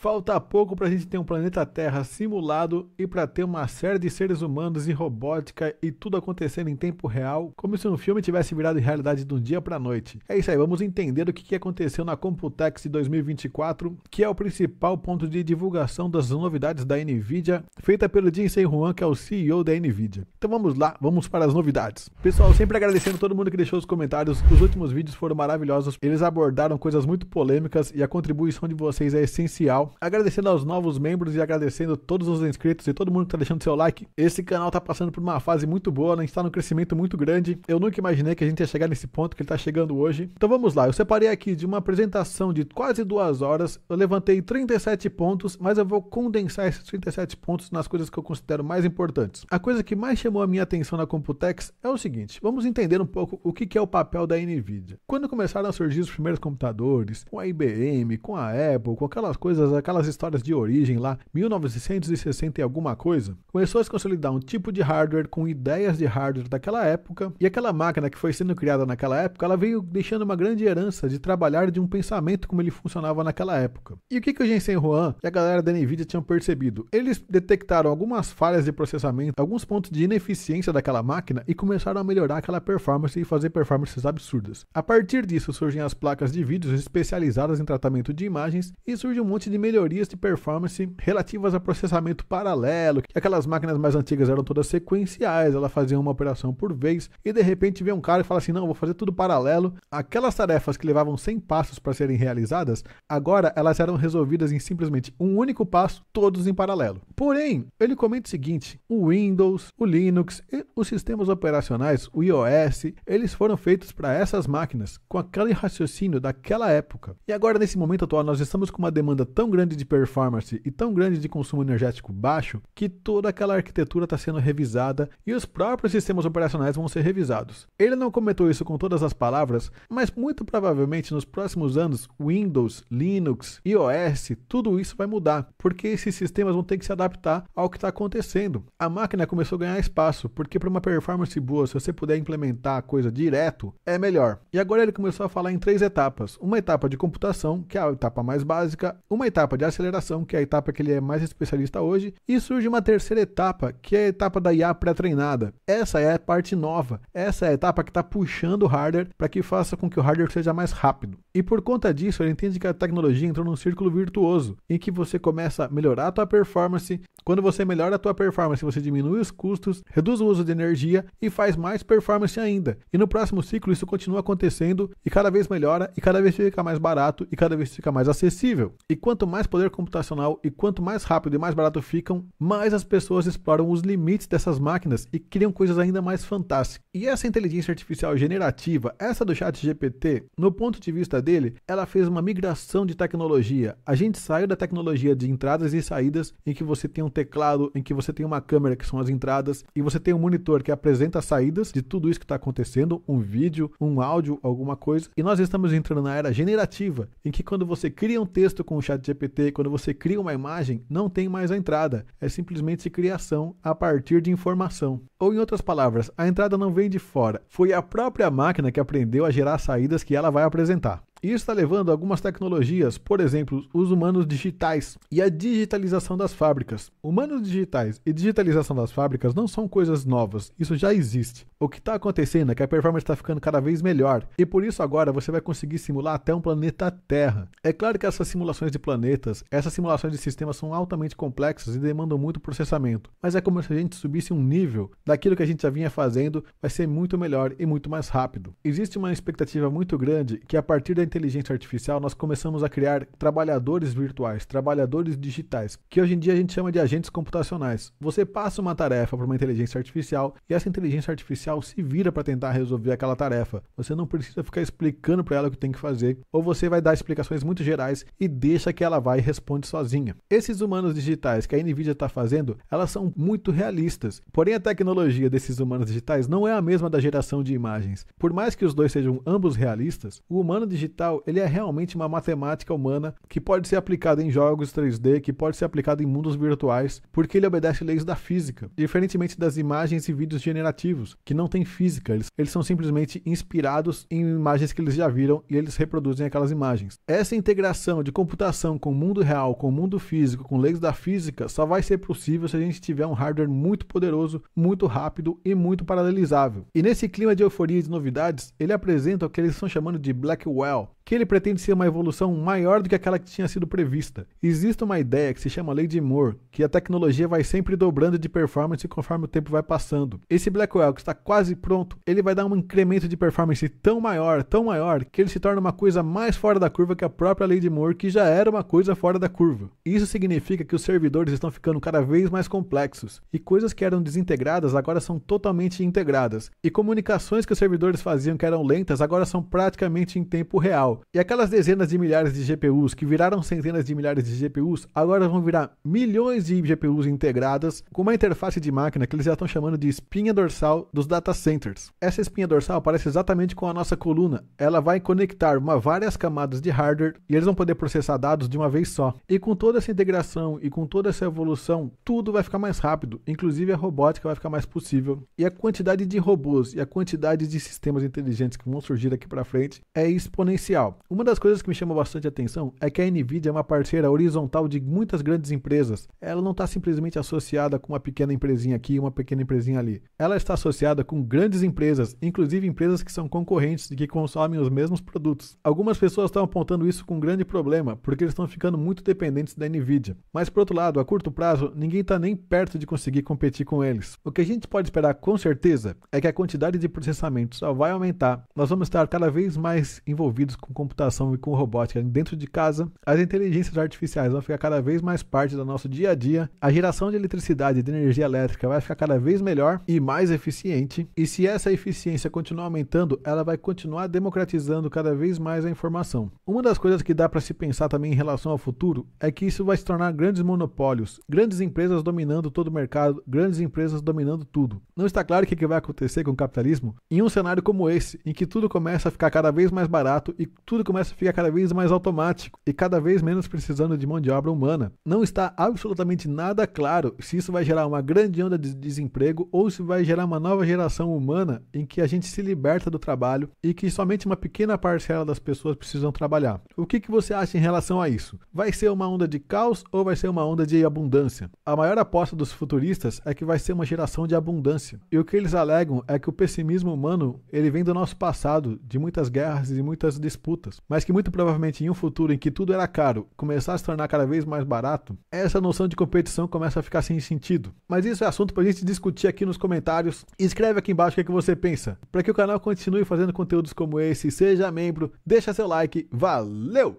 Falta pouco para a gente ter um planeta Terra simulado e para ter uma série de seres humanos e robótica e tudo acontecendo em tempo real, como se um filme tivesse virado realidade de um dia para noite. É isso aí, vamos entender o que aconteceu na Computex 2024, que é o principal ponto de divulgação das novidades da Nvidia, feita pelo Jensen Huang, que é o CEO da Nvidia. Então vamos lá, vamos para as novidades. Pessoal, sempre agradecendo todo mundo que deixou os comentários, os últimos vídeos foram maravilhosos, eles abordaram coisas muito polêmicas e a contribuição de vocês é essencial Agradecendo aos novos membros e agradecendo todos os inscritos e todo mundo que tá deixando seu like. Esse canal tá passando por uma fase muito boa, né? a gente tá num crescimento muito grande. Eu nunca imaginei que a gente ia chegar nesse ponto que ele tá chegando hoje. Então vamos lá, eu separei aqui de uma apresentação de quase duas horas, eu levantei 37 pontos, mas eu vou condensar esses 37 pontos nas coisas que eu considero mais importantes. A coisa que mais chamou a minha atenção na Computex é o seguinte, vamos entender um pouco o que é o papel da NVIDIA. Quando começaram a surgir os primeiros computadores, com a IBM, com a Apple, com aquelas coisas aquelas histórias de origem lá, 1960 e alguma coisa, começou a se consolidar um tipo de hardware com ideias de hardware daquela época, e aquela máquina que foi sendo criada naquela época, ela veio deixando uma grande herança de trabalhar de um pensamento como ele funcionava naquela época. E o que, que o Jensen Juan e a galera da NVIDIA tinham percebido? Eles detectaram algumas falhas de processamento, alguns pontos de ineficiência daquela máquina e começaram a melhorar aquela performance e fazer performances absurdas. A partir disso surgem as placas de vídeos especializadas em tratamento de imagens e surge um monte de melhorias de performance relativas a processamento paralelo, que aquelas máquinas mais antigas eram todas sequenciais, ela fazia uma operação por vez, e de repente vem um cara e fala assim: não, vou fazer tudo paralelo. Aquelas tarefas que levavam 100 passos para serem realizadas, agora elas eram resolvidas em simplesmente um único passo, todos em paralelo. Porém, ele comenta o seguinte: o Windows, o Linux e os sistemas operacionais, o iOS, eles foram feitos para essas máquinas com aquele raciocínio daquela época. E agora, nesse momento atual, nós estamos com uma demanda tão grande grande de performance e tão grande de consumo energético baixo que toda aquela arquitetura está sendo revisada e os próprios sistemas operacionais vão ser revisados. Ele não comentou isso com todas as palavras, mas muito provavelmente nos próximos anos Windows, Linux, iOS, tudo isso vai mudar, porque esses sistemas vão ter que se adaptar ao que está acontecendo. A máquina começou a ganhar espaço, porque para uma performance boa, se você puder implementar a coisa direto, é melhor. E agora ele começou a falar em três etapas: uma etapa de computação, que é a etapa mais básica, uma etapa etapa de aceleração, que é a etapa que ele é mais especialista hoje, e surge uma terceira etapa, que é a etapa da IA pré-treinada. Essa é a parte nova, essa é a etapa que está puxando o hardware para que faça com que o hardware seja mais rápido. E por conta disso, ele entende que a tecnologia entrou num círculo virtuoso, em que você começa a melhorar a tua performance, quando você melhora a tua performance, você diminui os custos, reduz o uso de energia e faz mais performance ainda. E no próximo ciclo isso continua acontecendo e cada vez melhora e cada vez fica mais barato e cada vez fica mais acessível. E quanto mais poder computacional e quanto mais rápido e mais barato ficam, mais as pessoas exploram os limites dessas máquinas e criam coisas ainda mais fantásticas. E essa inteligência artificial generativa, essa do chat GPT, no ponto de vista dele, ela fez uma migração de tecnologia. A gente saiu da tecnologia de entradas e saídas, em que você tem um teclado, em que você tem uma câmera, que são as entradas, e você tem um monitor que apresenta as saídas de tudo isso que está acontecendo, um vídeo, um áudio, alguma coisa. E nós estamos entrando na era generativa, em que quando você cria um texto com o chat GPT, GPT, quando você cria uma imagem, não tem mais a entrada, é simplesmente criação a partir de informação. Ou, em outras palavras, a entrada não vem de fora, foi a própria máquina que aprendeu a gerar saídas que ela vai apresentar. Isso está levando algumas tecnologias, por exemplo, os humanos digitais e a digitalização das fábricas. Humanos digitais e digitalização das fábricas não são coisas novas, isso já existe. O que está acontecendo é que a performance está ficando cada vez melhor e por isso agora você vai conseguir simular até um planeta Terra. É claro que essas simulações de planetas, essas simulações de sistemas são altamente complexas e demandam muito processamento, mas é como se a gente subisse um nível daquilo que a gente já vinha fazendo, vai ser muito melhor e muito mais rápido. Existe uma expectativa muito grande que a partir da inteligência artificial, nós começamos a criar trabalhadores virtuais, trabalhadores digitais, que hoje em dia a gente chama de agentes computacionais. Você passa uma tarefa para uma inteligência artificial e essa inteligência artificial se vira para tentar resolver aquela tarefa. Você não precisa ficar explicando para ela o que tem que fazer, ou você vai dar explicações muito gerais e deixa que ela vai e responde sozinha. Esses humanos digitais que a Nvidia está fazendo, elas são muito realistas. Porém, a tecnologia desses humanos digitais não é a mesma da geração de imagens. Por mais que os dois sejam ambos realistas, o humano digital ele é realmente uma matemática humana que pode ser aplicada em jogos 3D, que pode ser aplicada em mundos virtuais, porque ele obedece leis da física, diferentemente das imagens e vídeos generativos, que não têm física, eles, eles são simplesmente inspirados em imagens que eles já viram e eles reproduzem aquelas imagens. Essa integração de computação com o mundo real, com o mundo físico, com leis da física, só vai ser possível se a gente tiver um hardware muito poderoso, muito rápido e muito paralelizável. E nesse clima de euforia e de novidades, ele apresenta o que eles estão chamando de Blackwell, que ele pretende ser uma evolução maior do que aquela que tinha sido prevista. Existe uma ideia que se chama lei de Moore, que a tecnologia vai sempre dobrando de performance conforme o tempo vai passando. Esse Blackwell que está quase pronto, ele vai dar um incremento de performance tão maior, tão maior, que ele se torna uma coisa mais fora da curva que a própria lei de Moore, que já era uma coisa fora da curva. Isso significa que os servidores estão ficando cada vez mais complexos, e coisas que eram desintegradas agora são totalmente integradas, e comunicações que os servidores faziam que eram lentas agora são praticamente em tempo real real. E aquelas dezenas de milhares de GPUs que viraram centenas de milhares de GPUs, agora vão virar milhões de GPUs integradas com uma interface de máquina que eles já estão chamando de espinha dorsal dos data centers. Essa espinha dorsal parece exatamente com a nossa coluna. Ela vai conectar uma, várias camadas de hardware e eles vão poder processar dados de uma vez só. E com toda essa integração e com toda essa evolução, tudo vai ficar mais rápido, inclusive a robótica vai ficar mais possível. E a quantidade de robôs e a quantidade de sistemas inteligentes que vão surgir aqui para frente é exponencial comercial. Uma das coisas que me chama bastante atenção é que a Nvidia é uma parceira horizontal de muitas grandes empresas. Ela não está simplesmente associada com uma pequena empresinha aqui e uma pequena empresinha ali. Ela está associada com grandes empresas, inclusive empresas que são concorrentes e que consomem os mesmos produtos. Algumas pessoas estão apontando isso com um grande problema, porque eles estão ficando muito dependentes da Nvidia. Mas por outro lado, a curto prazo, ninguém está nem perto de conseguir competir com eles. O que a gente pode esperar com certeza é que a quantidade de processamento só vai aumentar. Nós vamos estar cada vez mais envolvidos com computação e com robótica dentro de casa, as inteligências artificiais vão ficar cada vez mais parte do nosso dia a dia, a geração de eletricidade e de energia elétrica vai ficar cada vez melhor e mais eficiente, e se essa eficiência continuar aumentando, ela vai continuar democratizando cada vez mais a informação. Uma das coisas que dá para se pensar também em relação ao futuro é que isso vai se tornar grandes monopólios, grandes empresas dominando todo o mercado, grandes empresas dominando tudo. Não está claro o que vai acontecer com o capitalismo em um cenário como esse, em que tudo começa a ficar cada vez mais barato e tudo começa a ficar cada vez mais automático e cada vez menos precisando de mão de obra humana. Não está absolutamente nada claro se isso vai gerar uma grande onda de desemprego ou se vai gerar uma nova geração humana em que a gente se liberta do trabalho e que somente uma pequena parcela das pessoas precisam trabalhar. O que, que você acha em relação a isso? Vai ser uma onda de caos ou vai ser uma onda de abundância? A maior aposta dos futuristas é que vai ser uma geração de abundância. E o que eles alegam é que o pessimismo humano ele vem do nosso passado, de muitas guerras e muitas disputas, mas que muito provavelmente em um futuro em que tudo era caro começar a se tornar cada vez mais barato, essa noção de competição começa a ficar sem sentido. Mas isso é assunto pra gente discutir aqui nos comentários. Escreve aqui embaixo o que, é que você pensa. Para que o canal continue fazendo conteúdos como esse, seja membro, deixa seu like. Valeu!